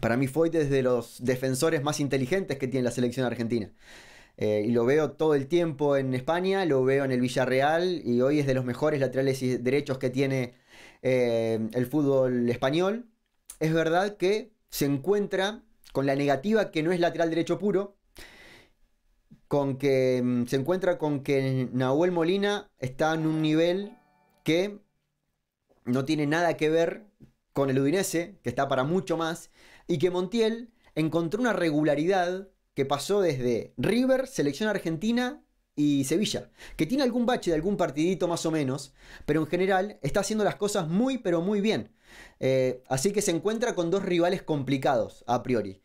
para mí fue es de los defensores más inteligentes que tiene la selección argentina. Eh, y lo veo todo el tiempo en España, lo veo en el Villarreal y hoy es de los mejores laterales y derechos que tiene eh, el fútbol español. Es verdad que se encuentra con la negativa que no es lateral derecho puro, con que mm, se encuentra con que Nahuel Molina está en un nivel que no tiene nada que ver con el Udinese, que está para mucho más, y que Montiel encontró una regularidad que pasó desde River, selección argentina y Sevilla, que tiene algún bache de algún partidito más o menos, pero en general está haciendo las cosas muy pero muy bien. Eh, así que se encuentra con dos rivales complicados a priori.